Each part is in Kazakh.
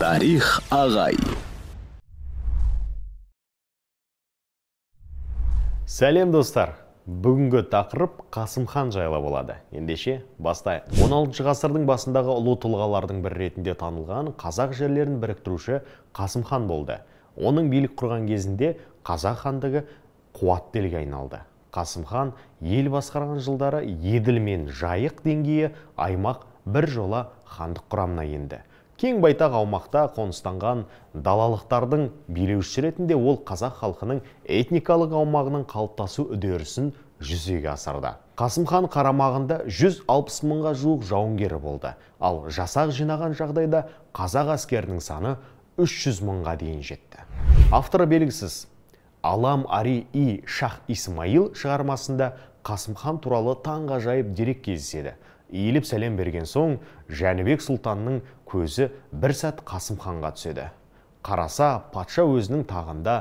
тарих ағай сәлем достар бүгінгі тақырып қасым хан жайлы болады ендеше бастайық 16 ғасырдың басындағы ұлы тұлғалардың бірі ретінде танылған қазақ жерлерін біріктіруші қасым хан болды оның билік құрған кезінде қазақ хандығы қуатты елге айналды қасым хан ел басқарған жылдары еділ мен жайық деңгейі аймақ бір жола хандық құрамына енді кең байтақ аумақта қоныстанған далалықтардың билеушісі ретінде ол қазақ халқының этникалық аумағының қалыптасу үдерісін жүзеге асырды қасым хан қарамағында 160 мыңға жуық жауынгері болды ал жасақ жинаған жағдайда қазақ әскерінің саны 300 мыңға дейін жетті авторы белгісіз алам ари и шах исмаил шығармасында қасым хан туралы таңғажайып дерек кездеседі иіліп сәлем берген соң жәнібек сұлтанның көзі бір сәт қасым ханға түседі қараса патша өзінің тағында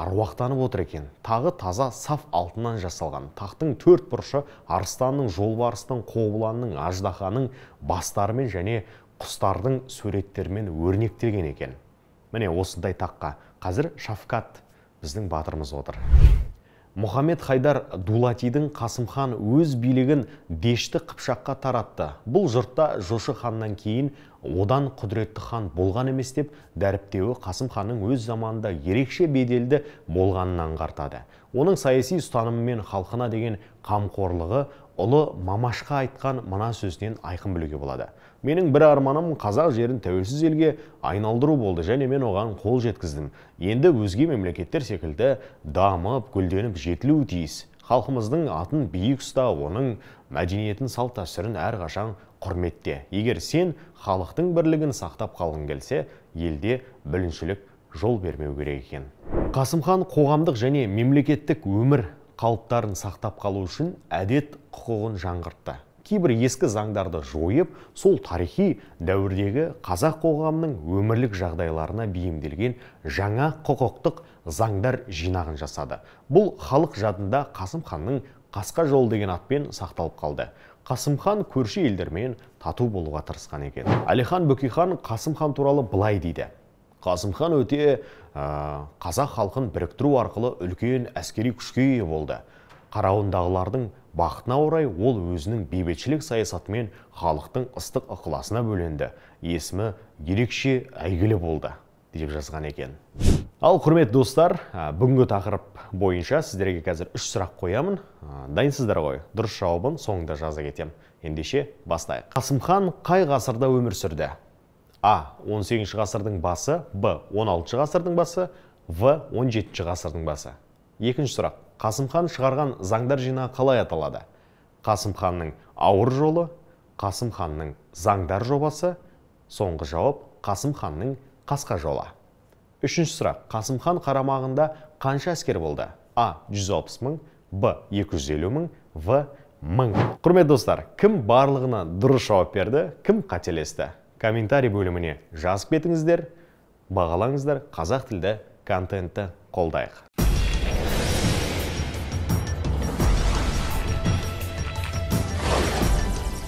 аруақтанып отыр екен тағы таза саф алтыннан жасалған тақтың төрт бұрышы арыстанның жолбарыстың қобыланның аждаханың бастарымен және құстардың суреттерімен өрнектелген екен міне осындай таққа қазір шафкат біздің батырымыз отыр мұхаммед хайдар дулатидің қасымхан хан өз билігін дешті қыпшаққа таратты бұл жұртта жошы ханнан кейін одан құдіретті хан болған емес деп дәріптеуі қасым өз заманында ерекше беделді болғанын аңғартады оның саяси ұстанымы мен халқына деген қамқорлығы ұлы мамашқа айтқан мына сөзінен айқын білуге болады менің бір арманым қазақ жерін тәуелсіз елге айналдыру болды және мен оған қол жеткіздім енді өзге мемлекеттер секілді дамып гүлденіп жетілуі тиіс халқымыздың атын биік ұста оның мәдениетін салт дәстүрін әрқашан құрметте егер сен халықтың бірлігін сақтап қалғың келсе елде бүліншілік жол бермеу керек екен қасым хан қоғамдық және мемлекеттік өмір қалыптарын сақтап қалу үшін әдет құқығын жаңғыртты кейбір ескі заңдарды жойып сол тарихи дәуірдегі қазақ қоғамының өмірлік жағдайларына бейімделген жаңа құқықтық заңдар жинағын жасады бұл халық жадында қасым ханның қасқа жол деген атпен сақталып қалды қасым хан көрші елдермен тату болуға тырысқан екен әлихан бөкейхан қасым хан туралы былай дейді Қасым хан өте қазақ халқын біріктіру арқылы үлкен әскери күшке ие болды қарауындағылардың бақытына орай ол өзінің бейбітшілік саясатымен халықтың ыстық ықыласына бөленді есімі ерекше әйгілі болды деп жазған екен ал құрметті достар бүгінгі тақырып бойынша сіздерге қазір үш сұрақ қоямын дайынсыздар ғой дұрыс жауабын соңында жаза кетем. ендеше бастайық қасым хан қай ғасырда өмір сүрді А 18 ғасырдың басы, Б 16 ғасырдың басы, В 17 ғасырдың басы. Екінші сұрақ. Қасым хан шығарған заңдар жинағы қалай аталады? Қасым ханның ауыр жолы, Қасым ханның заңдар жобасы, соңғы жауап Қасым ханның қасқа жолы. Үшінші сұрақ. Қасым хан қарамағында қанша әскер болды? А 160 мың, Б 250 мың, В мың. Құрметті достар, кім барлығына дұрыс жауап берді, кім қателесті? комментарий бөліміне жазып кетіңіздер бағалаңыздар қазақ тілді контентті қолдайық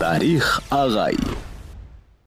тарих ағай